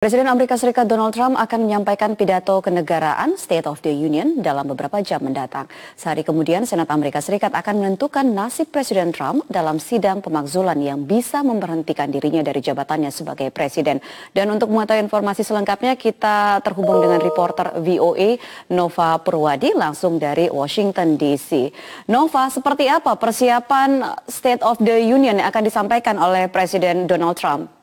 Presiden Amerika Serikat Donald Trump akan menyampaikan pidato kenegaraan State of the Union dalam beberapa jam mendatang. Sehari kemudian, Senat Amerika Serikat akan menentukan nasib Presiden Trump dalam sidang pemakzulan yang bisa memberhentikan dirinya dari jabatannya sebagai presiden. Dan untuk mengetahui informasi selengkapnya, kita terhubung dengan reporter VOA e, Nova Purwadi langsung dari Washington DC. Nova, seperti apa persiapan State of the Union yang akan disampaikan oleh Presiden Donald Trump?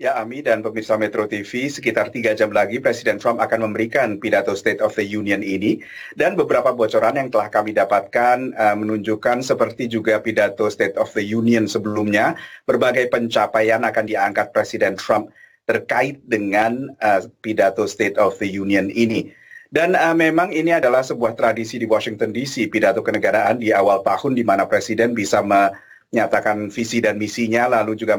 Ya, Ami dan pemirsa Metro TV, sekitar tiga jam lagi Presiden Trump akan memberikan pidato State of the Union ini. Dan beberapa bocoran yang telah kami dapatkan uh, menunjukkan seperti juga pidato State of the Union sebelumnya, berbagai pencapaian akan diangkat Presiden Trump terkait dengan uh, pidato State of the Union ini. Dan uh, memang ini adalah sebuah tradisi di Washington DC, pidato kenegaraan di awal tahun di mana Presiden bisa menyatakan visi dan misinya, lalu juga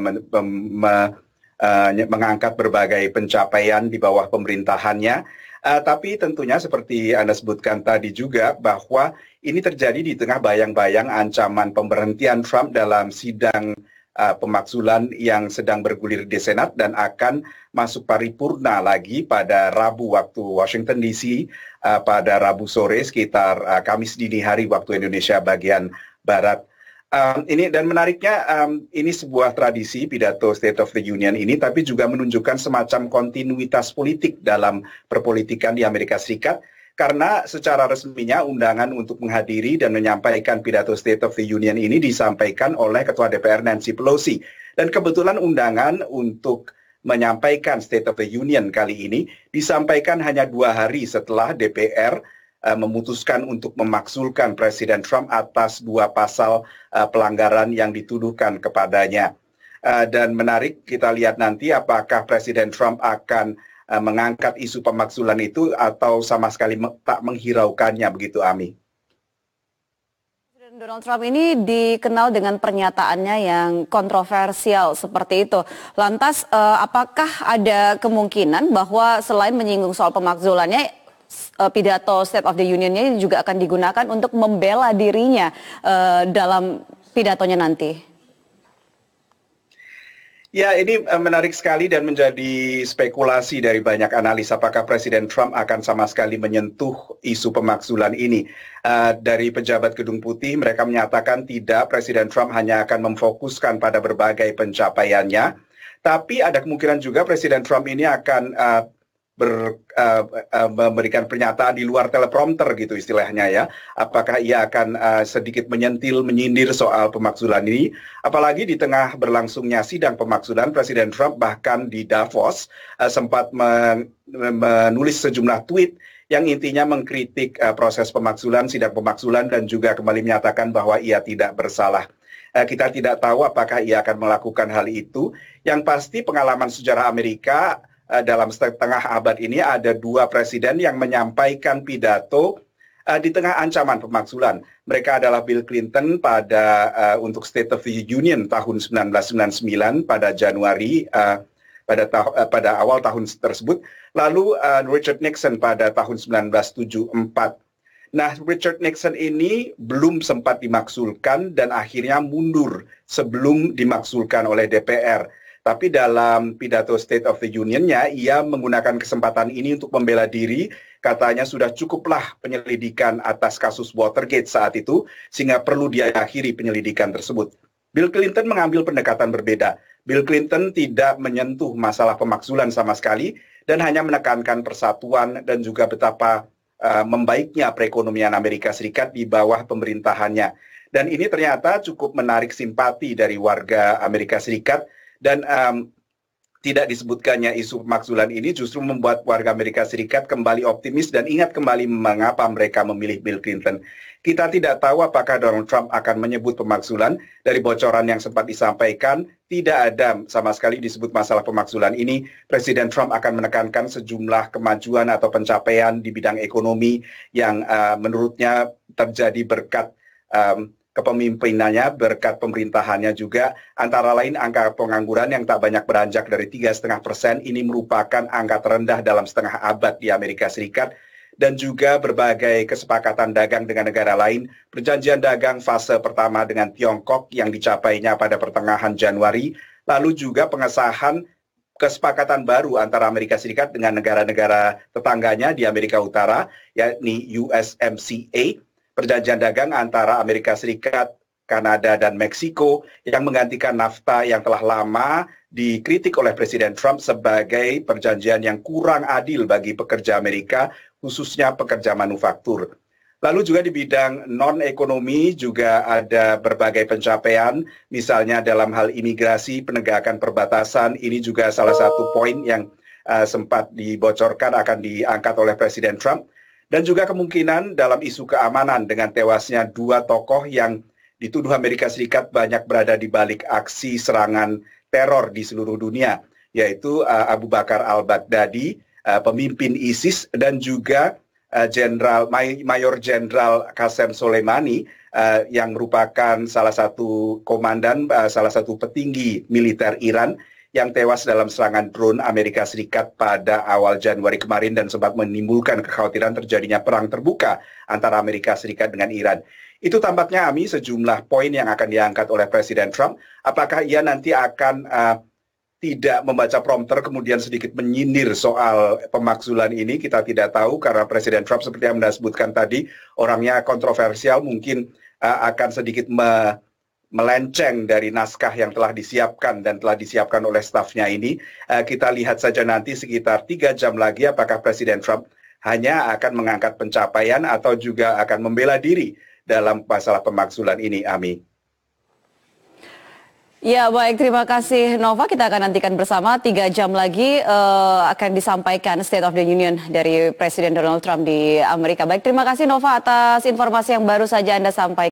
uh, mengangkat berbagai pencapaian di bawah pemerintahannya. Uh, tapi tentunya seperti Anda sebutkan tadi juga bahwa ini terjadi di tengah bayang-bayang ancaman pemberhentian Trump dalam sidang uh, eh, pemaksulan yang sedang bergulir di Senat dan akan masuk paripurna lagi pada Rabu waktu Washington DC uh, pada Rabu sore sekitar uh, Kamis dini hari waktu Indonesia bagian barat. Um, ini dan menariknya um, ini sebuah tradisi pidato State of the Union ini, tapi juga menunjukkan semacam kontinuitas politik dalam perpolitikan di Amerika Serikat karena secara resminya undangan untuk menghadiri dan menyampaikan pidato State of the Union ini disampaikan oleh Ketua DPR Nancy Pelosi. Dan kebetulan undangan untuk menyampaikan State of the Union kali ini disampaikan hanya dua hari setelah DPR uh, memutuskan untuk memaksulkan Presiden Trump atas dua pasal uh, pelanggaran yang dituduhkan kepadanya. Uh, dan menarik kita lihat nanti apakah Presiden Trump akan uh, mengangkat isu pemaksulan itu atau sama sekali me tak menghiraukannya begitu Ami. Donald Trump ini dikenal dengan pernyataannya yang kontroversial seperti itu. Lantas, eh, apakah ada kemungkinan bahwa selain menyinggung soal pemakzulannya, uh, pidato State of the Union-nya juga akan digunakan untuk membela dirinya uh, dalam pidatonya nanti? Ya, ini eh, menarik sekali dan menjadi spekulasi dari banyak analis apakah Presiden Trump akan sama sekali menyentuh isu pemakzulan ini. Uh, dari pejabat Gedung Putih, mereka menyatakan tidak, Presiden Trump hanya akan memfokuskan pada berbagai pencapaiannya. Tapi ada kemungkinan juga Presiden Trump ini akan uh, ber, uh, uh, memberikan pernyataan di luar teleprompter gitu istilahnya ya. Apakah ia akan uh, sedikit menyentil, menyindir soal pemaksulan ini? Apalagi di tengah berlangsungnya sidang pemaksulan, Presiden Trump bahkan di Davos uh, sempat men menulis sejumlah tweet yang intinya mengkritik uh, proses pemaksulan, sidang pemaksulan dan juga kembali menyatakan bahwa ia tidak bersalah kita tidak tahu apakah ia akan melakukan hal itu. Yang pasti pengalaman sejarah Amerika Eh, dalam setengah abad ini ada dua presiden yang menyampaikan pidato eh, di tengah ancaman pemakzulan. Mereka adalah Bill Clinton pada uh, untuk State of the Union tahun 1999 pada Januari uh, pada ta- pada awal tahun tersebut, lalu uh, Richard Nixon pada tahun 1974. Nah, Richard Nixon ini belum sempat dimaksulkan dan akhirnya mundur sebelum dimaksulkan oleh DPR tapi dalam pidato State of the Union-nya, ia menggunakan kesempatan ini untuk membela diri. Katanya sudah cukuplah penyelidikan atas kasus Watergate saat itu, sehingga perlu diakhiri penyelidikan tersebut. Bill Clinton mengambil pendekatan berbeda. Bill Clinton tidak menyentuh masalah pemakzulan sama sekali, dan hanya menekankan persatuan dan juga betapa uh, membaiknya perekonomian Amerika Serikat di bawah pemerintahannya. Dan ini ternyata cukup menarik simpati dari warga Amerika Serikat dan um, tidak disebutkannya isu pemakzulan ini justru membuat warga Amerika Serikat kembali optimis dan ingat kembali mengapa mereka memilih Bill Clinton. Kita tidak tahu apakah Donald Trump akan menyebut pemakzulan dari bocoran yang sempat disampaikan. Tidak ada sama sekali disebut masalah pemakzulan ini. Presiden Trump akan menekankan sejumlah kemajuan atau pencapaian di bidang ekonomi yang uh, menurutnya terjadi berkat um, kepemimpinannya, berkat pemerintahannya juga, antara lain angka pengangguran yang tak banyak beranjak dari tiga setengah persen ini merupakan angka terendah dalam setengah abad di Amerika Serikat dan juga berbagai kesepakatan dagang dengan negara lain, perjanjian dagang fase pertama dengan Tiongkok yang dicapainya pada pertengahan Januari, lalu juga pengesahan kesepakatan baru antara Amerika Serikat dengan negara-negara tetangganya di Amerika Utara, yakni USMCA, perjanjian dagang antara Amerika Serikat, Kanada, dan Meksiko yang menggantikan NAFTA yang telah lama dikritik oleh Presiden Trump sebagai perjanjian yang kurang adil bagi pekerja Amerika, khususnya pekerja manufaktur. Lalu juga di bidang non-ekonomi juga ada berbagai pencapaian, misalnya dalam hal imigrasi, penegakan perbatasan, ini juga salah satu poin yang uh, sempat dibocorkan akan diangkat oleh Presiden Trump dan juga kemungkinan dalam isu keamanan dengan tewasnya dua tokoh yang dituduh Amerika Serikat banyak berada di balik aksi serangan teror di seluruh dunia, yaitu uh, Abu Bakar al-Baghdadi, uh, pemimpin ISIS, dan juga eh, Jenderal uh, Mayor Jenderal Qasem Soleimani uh, yang merupakan salah satu komandan, uh, salah satu petinggi militer Iran yang tewas dalam serangan drone Amerika Serikat pada awal Januari kemarin dan sempat menimbulkan kekhawatiran terjadinya perang terbuka antara Amerika Serikat dengan Iran. Itu tampaknya Ami sejumlah poin yang akan diangkat oleh Presiden Trump. Apakah ia nanti akan uh, tidak membaca prompter kemudian sedikit menyindir soal pemakzulan ini kita tidak tahu karena Presiden Trump seperti yang Anda sebutkan tadi orangnya kontroversial mungkin uh, akan sedikit me melenceng dari naskah yang telah disiapkan dan telah disiapkan oleh stafnya ini. Eh, kita lihat saja nanti sekitar tiga jam lagi apakah Presiden Trump hanya akan mengangkat pencapaian atau juga akan membela diri dalam masalah pemaksulan ini, Ami. Ya baik, terima kasih Nova. Kita akan nantikan bersama tiga jam lagi uh, akan disampaikan State of the Union dari Presiden Donald Trump di Amerika. Baik, terima kasih Nova atas informasi yang baru saja Anda sampaikan.